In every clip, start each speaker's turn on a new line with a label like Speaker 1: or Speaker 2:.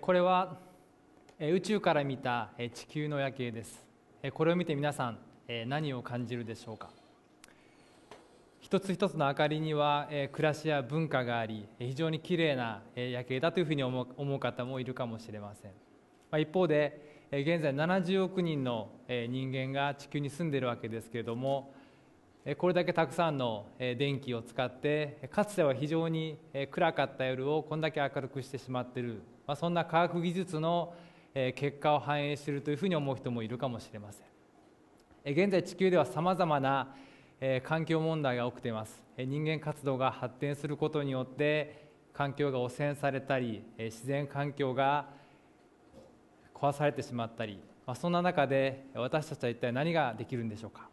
Speaker 1: これは宇宙から見た地球の夜景ですこれを見て皆さん何を感じるでしょうか一つ一つの明かりには暮らしや文化があり非常に綺麗な夜景だというふうに思う方もいるかもしれません一方で現在70億人の人間が地球に住んでいるわけですけれどもこれだけたくさんの電気を使ってかつては非常に暗かった夜をこんだけ明るくしてしまっているまあ、そんな科学技術の結果を反映しているというふうに思う人もいるかもしれません現在地球ではさまざまな環境問題が起きています人間活動が発展することによって環境が汚染されたり自然環境が壊されてしまったりまあ、そんな中で私たちは一体何ができるんでしょうか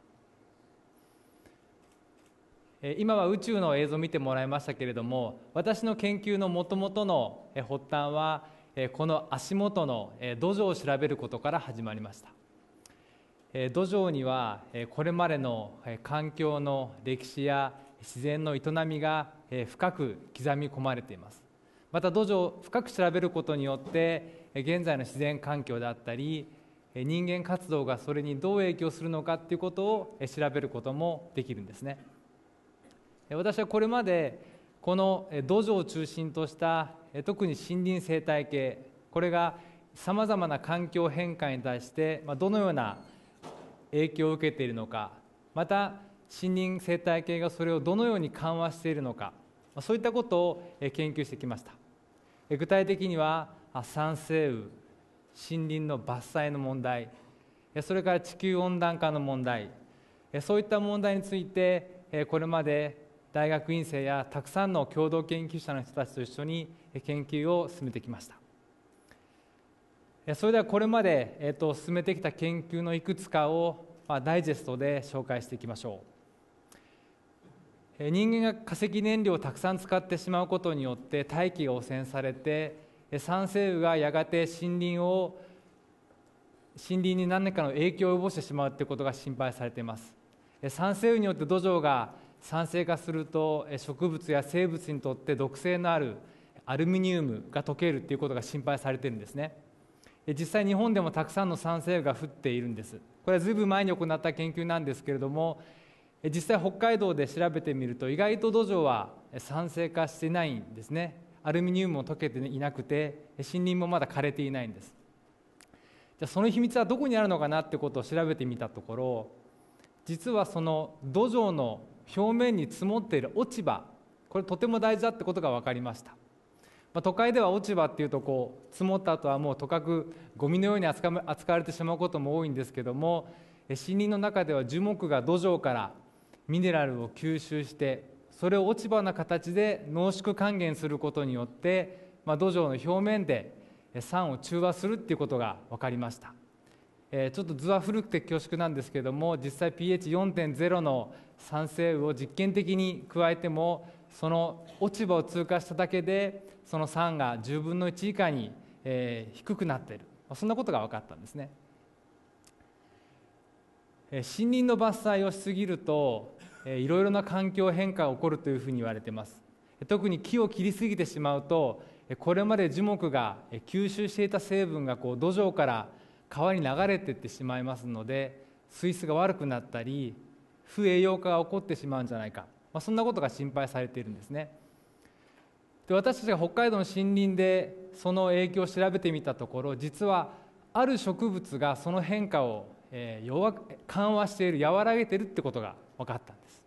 Speaker 1: 今は宇宙の映像を見てもらいましたけれども私の研究のもともとの発端はこの足元の土壌を調べることから始まりました土壌にはこれまでの環境の歴史や自然の営みが深く刻み込まれていますまた土壌を深く調べることによって現在の自然環境であったり人間活動がそれにどう影響するのかっていうことを調べることもできるんですね私はこれまでこの土壌を中心とした特に森林生態系これがさまざまな環境変化に対してどのような影響を受けているのかまた森林生態系がそれをどのように緩和しているのかそういったことを研究してきました具体的には酸性雨森林の伐採の問題それから地球温暖化の問題そういった問題についてこれまで大学院生やたくさんの共同研究者の人たちと一緒に研究を進めてきましたそれではこれまで、えー、と進めてきた研究のいくつかを、まあ、ダイジェストで紹介していきましょう人間が化石燃料をたくさん使ってしまうことによって大気が汚染されて酸性雨がやがて森林を森林に何らかの影響を及ぼしてしまうということが心配されています酸性雨によって土壌が酸性化すると植物や生物にとって毒性のあるアルミニウムが溶けるっていうことが心配されてるんですね実際日本でもたくさんの酸性が降っているんですこれはずいぶん前に行った研究なんですけれども実際北海道で調べてみると意外と土壌は酸性化してないんですねアルミニウムも溶けていなくて森林もまだ枯れていないんですじゃその秘密はどこにあるのかなってことを調べてみたところ実はその土壌の表面に積もっている落ち葉これとても大事だってことが分かりました、まあ、都会では落ち葉っていうとこう積もった後はもうとかくゴミのように扱われてしまうことも多いんですけども森林の中では樹木が土壌からミネラルを吸収してそれを落ち葉の形で濃縮還元することによって、まあ、土壌の表面で酸を中和するっていうことが分かりましたえちょっと図は古くて恐縮なんですけども実際 pH4.0 の酸性雨を実験的に加えてもその落ち葉を通過しただけでその酸が10分の1以下に、え低くなっているそんなことが分かったんですね森林の伐採をしすぎるといろいろな環境変化が起こるというふうに言われてます特に木を切りすぎてしまうとこれまで樹木が吸収していた成分がこう土壌から川に流れていってしまいますので水質が悪くなったり不栄養化が起こってしまうんじゃないか、まあ、そんなことが心配されているんですねで私たちが北海道の森林でその影響を調べてみたところ実はある植物がその変化をえ弱緩和している和らげているってことが分かったんです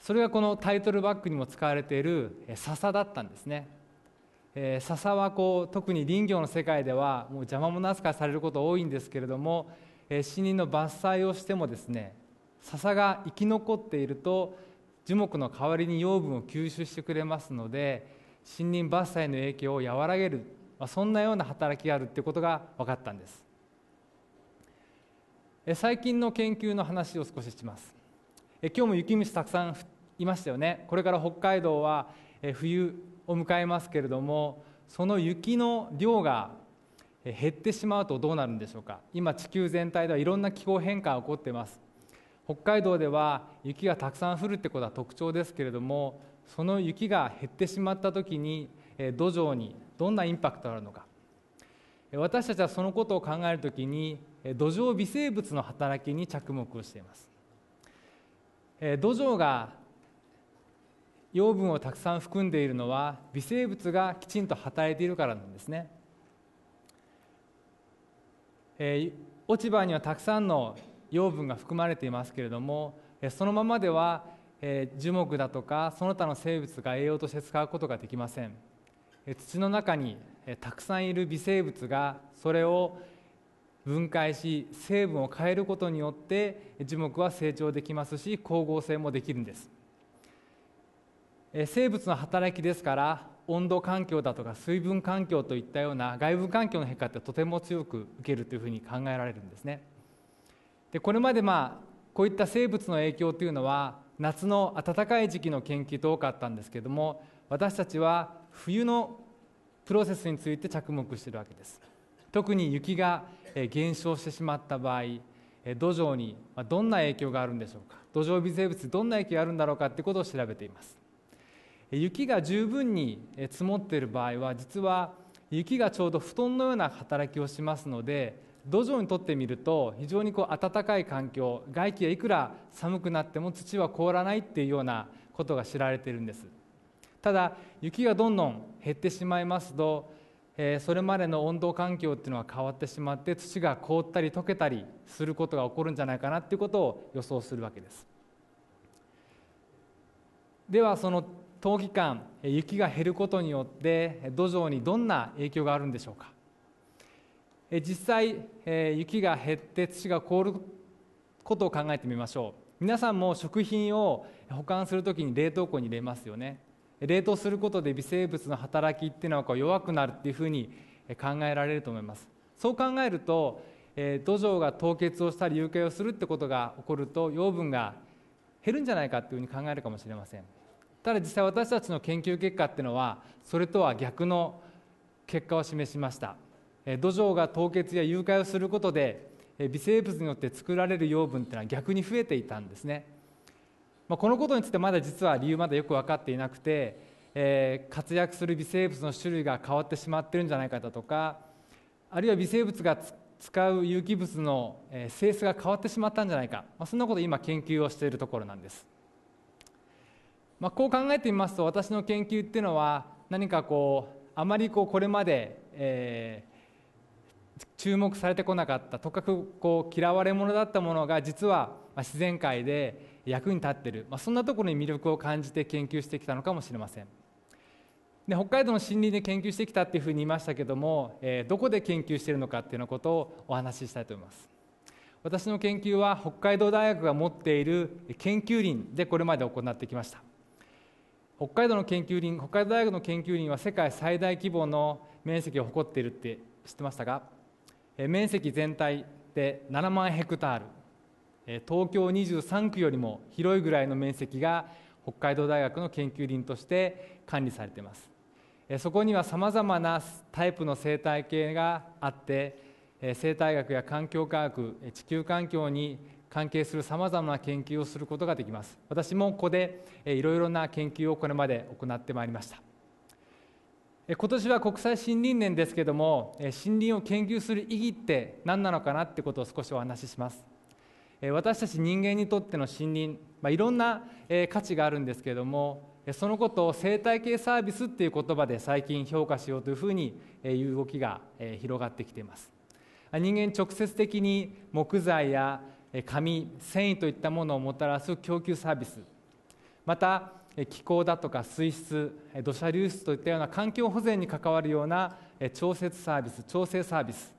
Speaker 1: それがこのタイトルバックにも使われている笹だったんですねえー、笹はこう特に林業の世界ではもう邪魔者扱いされること多いんですけれども、えー、森林の伐採をしてもですね笹が生き残っていると樹木の代わりに養分を吸収してくれますので森林伐採の影響を和らげる、まあ、そんなような働きがあるっていうことが分かったんです、えー、最近の研究の話を少しします、え今日も雪虫たくさんいましたよねこれから北海道は、え冬を迎えますけれどもその雪の量が減ってしまうとどうなるんでしょうか今地球全体ではいろんな気候変化が起こっています北海道では雪がたくさん降るってことは特徴ですけれどもその雪が減ってしまった時に土壌にどんなインパクトがあるのか私たちはそのことを考える時に土壌微生物の働きに着目をしています土壌が養分をたくさん含んでいるのは微生物がきちんと働いているからなんですね、えー、落ち葉にはたくさんの養分が含まれていますけれどもそのままでは、えー、樹木だとかその他の生物が栄養として使うことができません、えー、土の中に、えー、たくさんいる微生物がそれを分解し成分を変えることによって樹木は成長できますし光合成もできるんです生物の働きですから温度環境だとか水分環境といったような外部環境の変化ってとても強く受けるというふうに考えられるんですねでこれまでまあこういった生物の影響というのは夏の暖かい時期の研究と多かったんですけども私たちは冬のプロセスについて着目しているわけです特に雪が減少してしまった場合土壌にどんな影響があるんでしょうか土壌微生物どんな影響があるんだろうかということを調べています雪が十分に積もっている場合は実は雪がちょうど布団のような働きをしますので土壌にとってみると非常にこう暖かい環境外気がいくら寒くなっても土は凍らないっていうようなことが知られているんですただ雪がどんどん減ってしまいますと、えー、それまでの温度環境っていうのは変わってしまって土が凍ったり溶けたりすることが起こるんじゃないかなっていうことを予想するわけですではその冬期間雪が減ることによって土壌にどんな影響があるんでしょうか実際雪が減って土が凍ることを考えてみましょう皆さんも食品を保管するときに冷凍庫に入れますよね冷凍することで微生物の働きっていうのは弱くなるっていうふうに考えられると思いますそう考えると土壌が凍結をしたり融解をするってことが起こると養分が減るんじゃないかっていうふうに考えるかもしれませんただ実際私たちの研究結果っていうのはそれとは逆の結果を示しました土壌が凍結や融解をすることで微生物によって作られる養分っていうのは逆に増えていたんですね、まあ、このことについてまだ実は理由まだよく分かっていなくて、え活躍する微生物の種類が変わってしまってるんじゃないかだとかあるいは微生物が使う有機物の性質が変わってしまったんじゃないか、まあ、そんなことを今研究をしているところなんですまあ、こう考えてみますと私の研究っていうのは何かこうあまりこうこれまで、えー、注目されてこなかったとかくこう嫌われ者だったものが実は自然界で役に立ってる、まあ、そんなところに魅力を感じて研究してきたのかもしれませんで北海道の森林で研究してきたっていうふうに言いましたけども、えー、どこで研究しているのかっていうのことをお話ししたいと思います私の研究は北海道大学が持っている研究林でこれまで行ってきました北海道の研究林北海道大学の研究林は世界最大規模の面積を誇っているって知ってましたが面積全体で7万ヘクタール東京23区よりも広いぐらいの面積が北海道大学の研究林として管理されていますそこにはさまざまなタイプの生態系があって生態学や環境科学地球環境に関係するさまざまな研究をすることができます私もここでいろいろな研究をこれまで行ってまいりました今年は国際森林年ですけれども森林を研究する意義って何なのかなってことを少しお話しします私たち人間にとっての森林、まあ、いろんな価値があるんですけれどもそのことを生態系サービスっていう言葉で最近評価しようというふうにいう動きが広がってきています人間直接的に木材や紙繊維といったものをもたらす供給サービスまた気候だとか水質土砂流出といったような環境保全に関わるような調節サービス調整サービス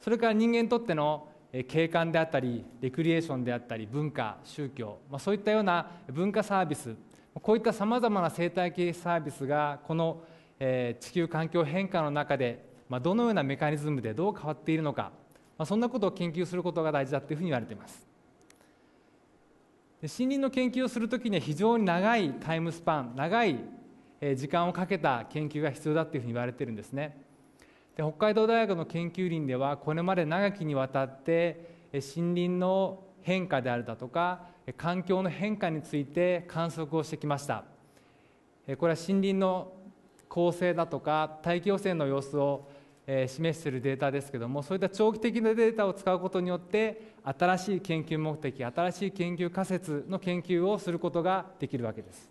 Speaker 1: それから人間にとっての景観であったりレクリエーションであったり文化宗教、まあ、そういったような文化サービスこういったさまざまな生態系サービスがこの地球環境変化の中でどのようなメカニズムでどう変わっているのかまあ、そんなことを研究することが大事だというふうに言われています森林の研究をするときには非常に長いタイムスパン長い時間をかけた研究が必要だというふうに言われてるんですねで北海道大学の研究林ではこれまで長きにわたって森林の変化であるだとか環境の変化について観測をしてきましたこれは森林の構成だとか大気汚染の様子をえ示しているデータですけどもそういった長期的なデータを使うことによって新しい研究目的新しい研究仮説の研究をすることができるわけです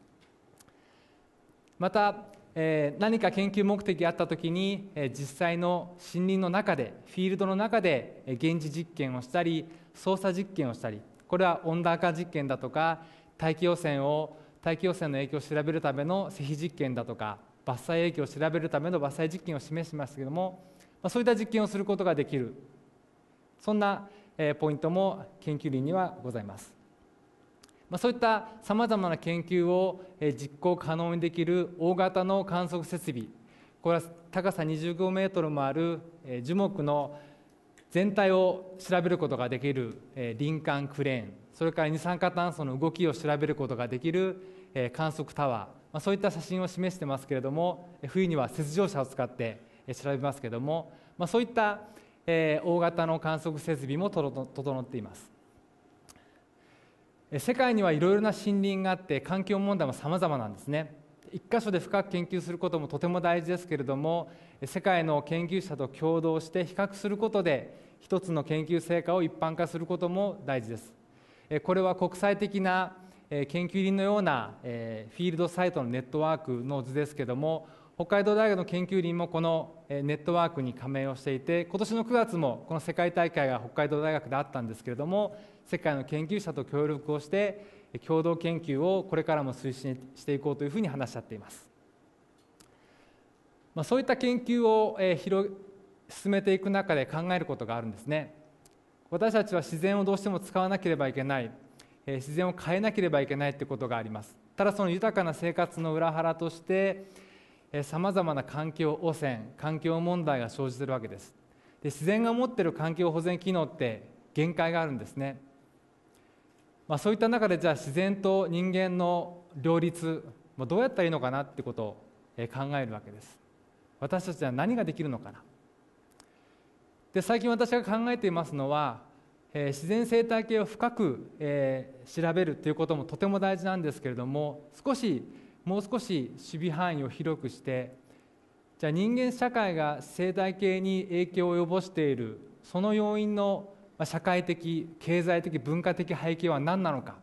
Speaker 1: また、え何か研究目的があった時に、え実際の森林の中でフィールドの中で現地実験をしたり操作実験をしたりこれは温暖化実験だとか大気汚染を大気汚染の影響を調べるための施肥実験だとか伐採影響を調べるための伐採実験を示しますけれども、そういった実験をすることができるそんなポイントも研究林にはございます。まそういったさまざまな研究を実行可能にできる大型の観測設備これは高さ25メートルもある樹木の全体を調べることができる林間クレーンそれから二酸化炭素の動きを調べることができる観測タワーまそういった写真を示してますけれども冬には雪上車を使って調べますけれども、まそういった、大型の観測設備も整っています世界にはいろいろな森林があって環境問題もさまざまなんですね一箇所で深く研究することもとても大事ですけれども世界の研究者と共同して比較することで一つの研究成果を一般化することも大事ですこれは国際的なえ研究員のような、えフィールドサイトのネットワークの図ですけれども北海道大学の研究員もこのネットワークに加盟をしていて今年の9月もこの世界大会が北海道大学であったんですけれども世界の研究者と協力をして共同研究をこれからも推進していこうというふうに話し合っています、まあ、そういった研究を広進めていく中で考えることがあるんですね私たちは自然をどうしても使わなければいけない自然を変えなければいけないってことがありますただその豊かな生活の裏腹としてさまざまな環境汚染環境問題が生じてるわけですで自然が持ってる環境保全機能って限界があるんですね、まあ、そういった中でじゃあ自然と人間の両立、どうやったらいいのかなってことを考えるわけです私たちは何ができるのかなで最近私が考えていますのはえ自然生態系を深く、え調べるということもとても大事なんですけれども少しもう少し守備範囲を広くしてじゃあ人間社会が生態系に影響を及ぼしているその要因の社会的経済的文化的背景は何なのか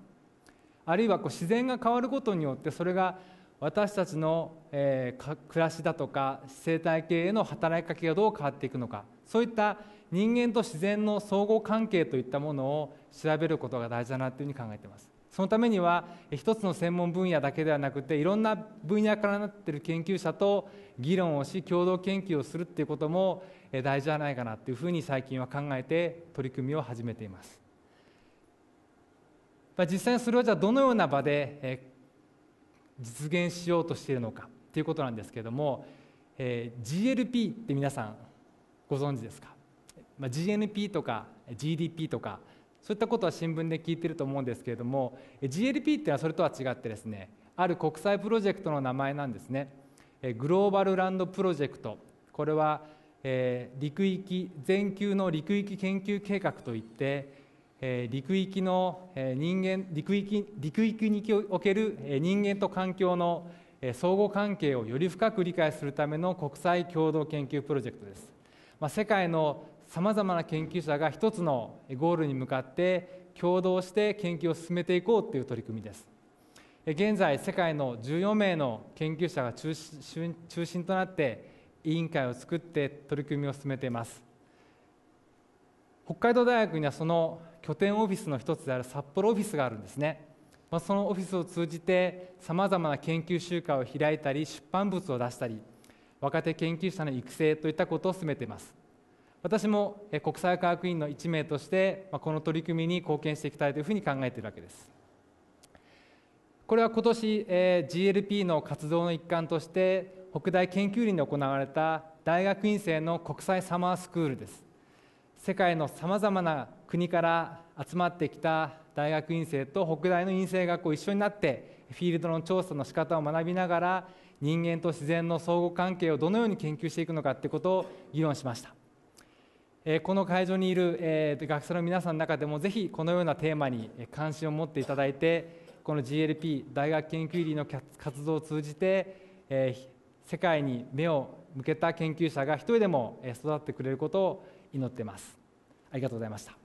Speaker 1: あるいはこう自然が変わることによってそれが私たちの、え暮らしだとか生態系への働きかけがどう変わっていくのかそういった人間と自然の相互関係といったものを調べることが大事だなというふうに考えていますそのためには一つの専門分野だけではなくていろんな分野からなっている研究者と議論をし共同研究をするっていうことも大事じゃないかなというふうに最近は考えて取り組みを始めています実際にそれはじゃあどのような場で実現しようとしているのかということなんですけれども GLP って皆さんご存知ですかまあ、GNP とか GDP とかそういったことは新聞で聞いてると思うんですけれども GLP っていうのはそれとは違ってですねある国際プロジェクトの名前なんですねグローバルランドプロジェクトこれは、えー、陸域全球の陸域研究計画といって、え陸域の、え人間陸域陸域における、え人間と環境の、え相互関係をより深く理解するための国際共同研究プロジェクトですまあ、世界のさまざまな研究者が一つのゴールに向かって共同して研究を進めていこうという取り組みです現在世界の14名の研究者が中心中心となって委員会を作って取り組みを進めています北海道大学にはその拠点オフィスの一つである札幌オフィスがあるんですね、まそのオフィスを通じてさまざまな研究集会を開いたり出版物を出したり若手研究者の育成といったことを進めています私も国際科学院の1名としてこの取り組みに貢献していきたいというふうに考えているわけですこれは今年 GLP の活動の一環として北大研究林で行われた大学院生の国際サマースクールです世界のさまざまな国から集まってきた大学院生と北大の院生がこう一緒になってフィールドの調査の仕方を学びながら人間と自然の相互関係をどのように研究していくのかってことを議論しました、えこの会場にいる、え学者の皆さんの中でもぜひこのようなテーマに関心を持っていただいてこの GLP 大学研究医の活動を通じて、え世界に目を向けた研究者が一人でも育ってくれることを祈っていますありがとうございました